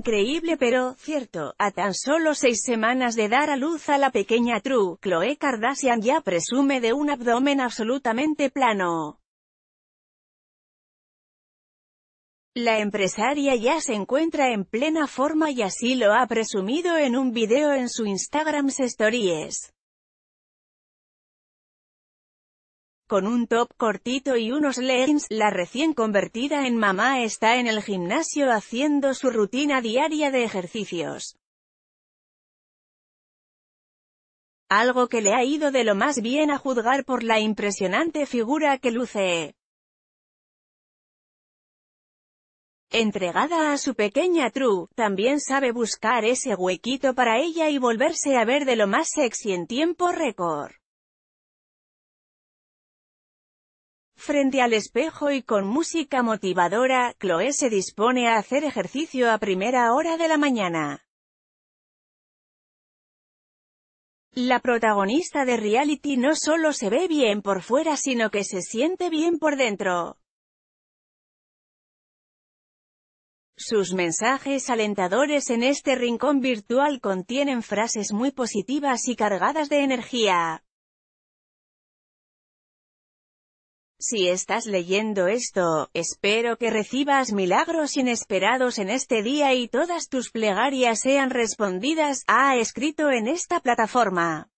increíble pero, cierto, a tan solo seis semanas de dar a luz a la pequeña True, Chloe Kardashian ya presume de un abdomen absolutamente plano. La empresaria ya se encuentra en plena forma y así lo ha presumido en un video en su Instagram Stories. Con un top cortito y unos leggings, la recién convertida en mamá está en el gimnasio haciendo su rutina diaria de ejercicios. Algo que le ha ido de lo más bien a juzgar por la impresionante figura que luce. Entregada a su pequeña True, también sabe buscar ese huequito para ella y volverse a ver de lo más sexy en tiempo récord. Frente al espejo y con música motivadora, Chloe se dispone a hacer ejercicio a primera hora de la mañana. La protagonista de reality no solo se ve bien por fuera sino que se siente bien por dentro. Sus mensajes alentadores en este rincón virtual contienen frases muy positivas y cargadas de energía. Si estás leyendo esto, espero que recibas milagros inesperados en este día y todas tus plegarias sean respondidas, ha escrito en esta plataforma.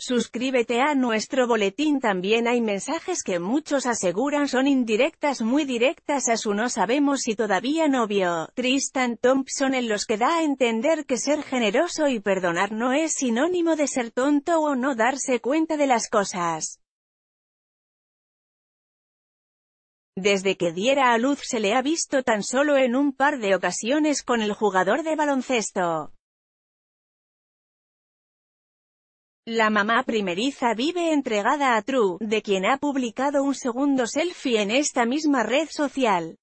Suscríbete a nuestro boletín también hay mensajes que muchos aseguran son indirectas muy directas a su no sabemos si todavía novio, Tristan Thompson en los que da a entender que ser generoso y perdonar no es sinónimo de ser tonto o no darse cuenta de las cosas. Desde que diera a luz se le ha visto tan solo en un par de ocasiones con el jugador de baloncesto. La mamá primeriza vive entregada a True, de quien ha publicado un segundo selfie en esta misma red social.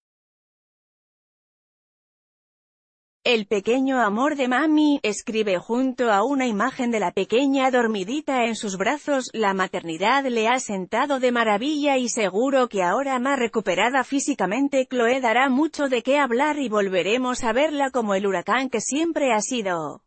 El pequeño amor de mami, escribe junto a una imagen de la pequeña dormidita en sus brazos, la maternidad le ha sentado de maravilla y seguro que ahora más recuperada físicamente Chloe dará mucho de qué hablar y volveremos a verla como el huracán que siempre ha sido.